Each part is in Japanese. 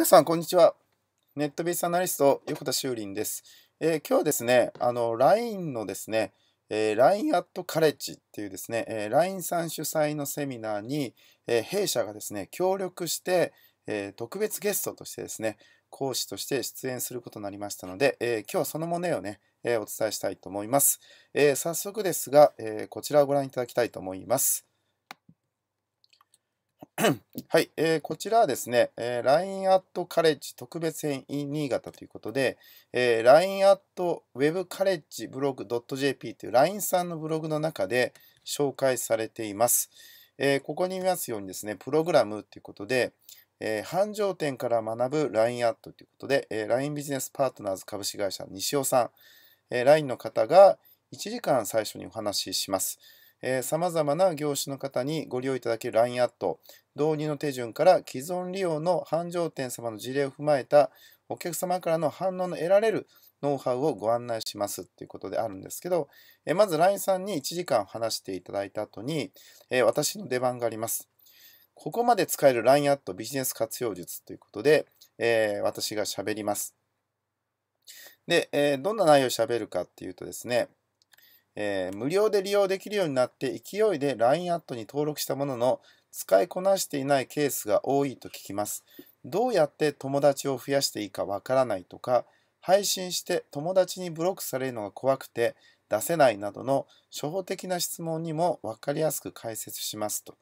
皆さん、こんにちは。ネットビジネスアナリスト、横田修林です。えー、今日はですね、あの、LINE のですね、えー、LINE アットカレッジっていうですね、えー、LINE さん主催のセミナーに、えー、弊社がですね、協力して、え特別ゲストとしてですね、講師として出演することになりましたので、え今日はその旨をね、えお伝えしたいと思います。え早速ですが、えこちらをご覧いただきたいと思います。はい、えー、こちらはですね、えー、LINE アットカレッジ特別編 in 新潟ということで、えー、LINE アットウェブカレッジブログ .jp という LINE さんのブログの中で紹介されています。えー、ここに見ますようにですね、プログラムということで、えー、繁盛店から学ぶ LINE アットということで、えー、LINE ビジネスパートナーズ株式会社西尾さん、えー、LINE の方が1時間最初にお話しします。さまざまな業種の方にご利用いただける LINE アット、導入の手順から既存利用の繁盛店様の事例を踏まえたお客様からの反応の得られるノウハウをご案内しますということであるんですけど、えまず LINE さんに1時間話していただいた後に、え私の出番があります。ここまで使える LINE アットビジネス活用術ということで、え私が喋ります。で、えどんな内容を喋るかっていうとですね、えー、無料で利用できるようになって勢いで LINE アットに登録したものの使いこなしていないケースが多いと聞きます。どうやって友達を増やしていいかわからないとか、配信して友達にブロックされるのが怖くて出せないなどの初歩的な質問にも分かりやすく解説しますと。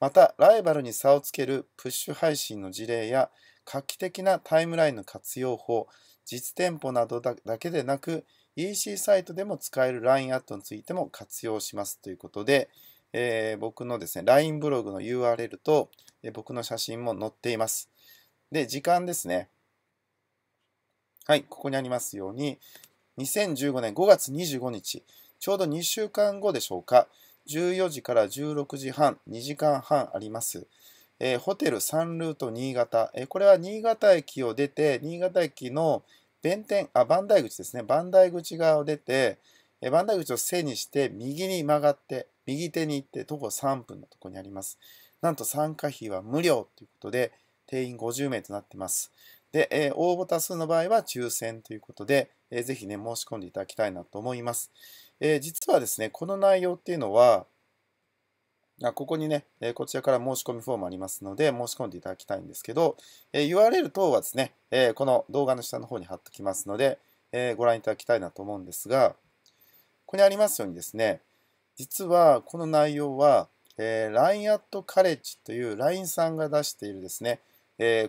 また、ライバルに差をつけるプッシュ配信の事例や、画期的なタイムラインの活用法、実店舗などだけでなく、EC サイトでも使える LINE アットについても活用しますということで、えー、僕のですね、LINE ブログの URL と、えー、僕の写真も載っています。で、時間ですね。はい、ここにありますように、2015年5月25日、ちょうど2週間後でしょうか、14時から16時半、2時間半あります。えー、ホテルサンルート新潟、えこれは新潟駅を出て、新潟駅の、弁天、あ、磐梯口ですね。磐梯口側を出て、磐梯口を背にして右に曲がって、右手に行って徒歩3分のとこにあります。なんと参加費は無料ということで、定員50名となってます。で、えー、応募多数の場合は抽選ということで、えー、ぜひね、申し込んでいただきたいなと思います。えー、実はですね、この内容っていうのは、ここにね、こちらから申し込みフォームありますので、申し込んでいただきたいんですけど、URL 等はですね、この動画の下の方に貼っときますので、ご覧いただきたいなと思うんですが、ここにありますようにですね、実はこの内容は、LINE アットカレッジという LINE さんが出しているですね、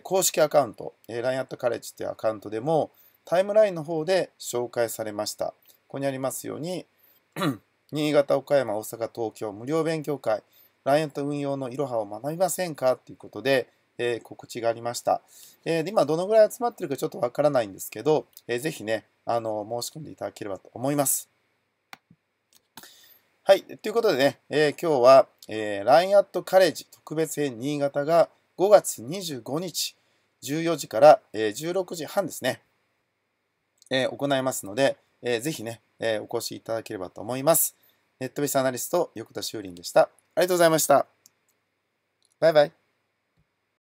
公式アカウント、LINE アットカレッジというアカウントでも、タイムラインの方で紹介されました。ここにありますように、新潟、岡山、大阪、東京無料勉強会ライアント運用のいろはを学びませんかということで、えー、告知がありました。えー、今どのぐらい集まってるかちょっとわからないんですけど、えー、ぜひね、あの、申し込んでいただければと思います。はい。ということでね、えー、今日は、えー、LINE ットカレッジ特別編新潟が5月25日14時から、えー、16時半ですね、えー、行いますので、えー、ぜひね、えー、お越しいただければと思います。ネットベースアナリスト、横田修林でした。ありがとうございました。バイバイ。